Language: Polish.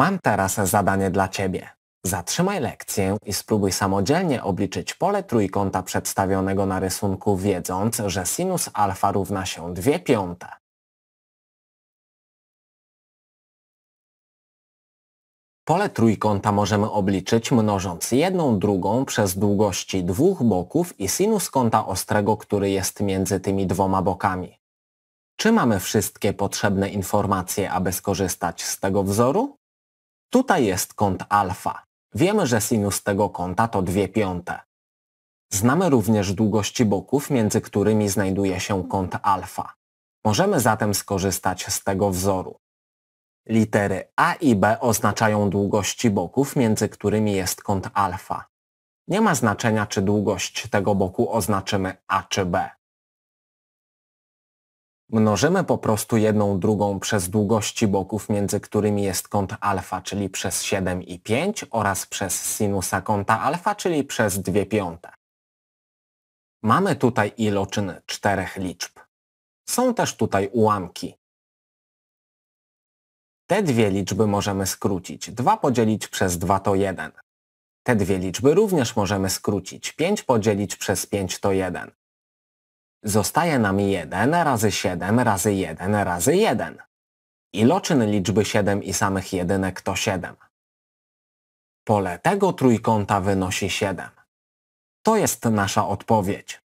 Mam teraz zadanie dla Ciebie. Zatrzymaj lekcję i spróbuj samodzielnie obliczyć pole trójkąta przedstawionego na rysunku, wiedząc, że sinus alfa równa się 2 piąte. Pole trójkąta możemy obliczyć mnożąc jedną drugą przez długości dwóch boków i sinus kąta ostrego, który jest między tymi dwoma bokami. Czy mamy wszystkie potrzebne informacje, aby skorzystać z tego wzoru? Tutaj jest kąt alfa. Wiemy, że sinus tego kąta to 2 piąte. Znamy również długości boków, między którymi znajduje się kąt alfa. Możemy zatem skorzystać z tego wzoru. Litery A i B oznaczają długości boków, między którymi jest kąt alfa. Nie ma znaczenia, czy długość tego boku oznaczymy A czy B. Mnożymy po prostu jedną drugą przez długości boków, między którymi jest kąt alfa, czyli przez 7 i 5 oraz przez sinusa kąta alfa, czyli przez 2 piąte. Mamy tutaj iloczyn czterech liczb. Są też tutaj ułamki. Te dwie liczby możemy skrócić. 2 podzielić przez 2 to 1. Te dwie liczby również możemy skrócić. 5 podzielić przez 5 to 1. Zostaje nam 1 razy 7 razy 1 razy 1. Iloczyn liczby 7 i samych jedynek to 7. Pole tego trójkąta wynosi 7. To jest nasza odpowiedź.